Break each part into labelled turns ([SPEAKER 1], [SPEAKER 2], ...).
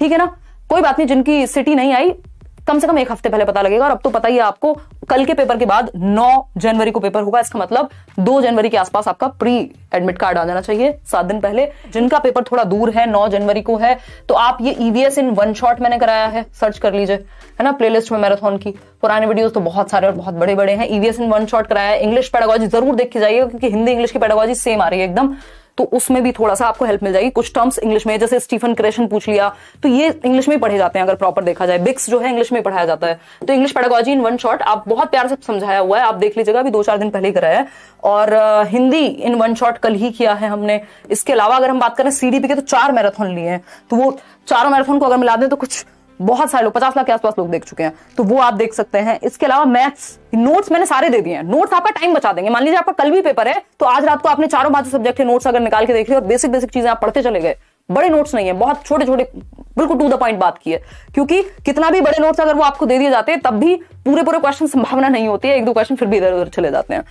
[SPEAKER 1] ठीक है ना कोई बात नहीं जिनकी सिटी नहीं आई कम से कम एक हफ्ते पहले पता लगेगा और अब तो पता ही है आपको कल के पेपर के बाद 9 जनवरी को पेपर होगा इसका मतलब 2 जनवरी के आसपास आपका प्री एडमिट कार्ड आ जाना चाहिए सात दिन पहले जिनका पेपर थोड़ा दूर है 9 जनवरी को है तो आप ये ईवीएस इन वन शॉट मैंने कराया है सर्च कर लीजिए है ना प्लेलिस्ट में मैराथन की पुराने वीडियो तो बहुत सारे और बहुत बड़े बड़े हैं ईवीएस इन वन शॉट कराया इंग्लिश पेडागॉजी जरूर देखी जाइए क्योंकि हिंदी इंग्लिश की पैडोगॉजी सेम आ रही है एकदम तो उसमें भी थोड़ा सा आपको हेल्प मिल जाएगी कुछ टर्म्स इंग्लिश में जैसे स्टीफन क्रेशन पूछ लिया तो ये इंग्लिश में पढ़े जाते हैं अगर प्रॉपर देखा जाए बिक्स जो है इंग्लिश में पढ़ाया जाता है तो English pedagogy in one shot आप बहुत प्यार से समझाया हुआ है आप देख लीजिएगा अभी दो चार दिन पहले कराया है और हिंदी इन वन शॉट कल ही किया है हमने इसके अलावा अगर हम बात करें सीडीपी के तो चार मैराथन लिए हैं तो वो चारों मैराथन को अगर मिला दें तो कुछ बहुत सारे लोग पचास लाख के आसपास लोग देख चुके हैं तो वो आप देख सकते हैं इसके अलावा मैथ्स नोट्स मैंने सारे दे दिए हैं नोट्स आपका टाइम बचा देंगे मान लीजिए आपका कल भी पेपर है तो आज रात को आपने चारों पांचों सब्जेक्ट के नोट्स अगर निकाल के देख लिया और बेसिक बेसिक चीजें आप पढ़ते चले गए बड़े नोट्स नहीं है बहुत छोटे छोटे बिल्कुल टू द पॉइंट बात की है क्योंकि कितना भी बड़े नोट्स अगर वो आपको दे दिए जाते हैं तब भी पूरे पूरे क्वेश्चन संभावना नहीं होती है एक दो क्वेश्चन फिर भी इधर उधर चले जाते हैं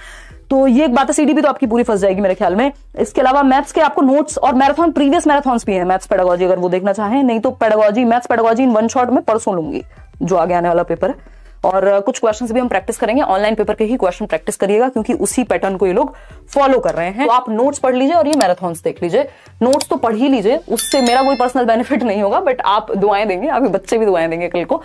[SPEAKER 1] तो ये एक बात है सीडी भी तो आपकी पूरी फंस जाएगी मेरे ख्याल में इसके अलावा मैथ्स के आपको नोट्स और मैराथन प्रीवियस मैराथॉन्स भी है मैथ्स पेडोलॉजी अगर वो देखना चाहें नहीं तो pedology maths pedology in one shot में परसों लूंगी जो आगे आने वाला पेपर है और कुछ क्वेश्चन भी हम प्रैक्टिस करेंगे ऑनलाइन पेपर के ही क्वेश्चन प्रैक्टिस करिएगा क्योंकि उसी पैटर्न को ये लोग फॉलो कर रहे हैं तो आप नोट्स पढ़ लीजिए और ये मैराथॉन्स देख लीजिए नोट्स तो पढ़ ही लीजिए उससे मेरा कोई पर्सनल बेनिफिट नहीं होगा बट आप दुआएं देंगे आपके बच्चे भी दुआएं देंगे कल को